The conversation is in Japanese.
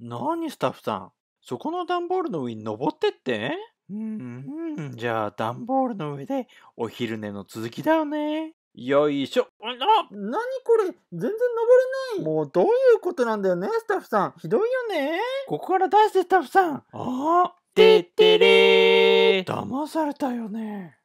何スタッフさんそこの段ボールの上に登ってってうん、うん、じゃあ段ボールの上でお昼寝の続きだよね。よいしょ。あ、なにこれ全然登れない。もうどういうことなんだよね、スタッフさん。ひどいよね。ここから出して、スタッフさん。ああ。ててれ騙されたよね。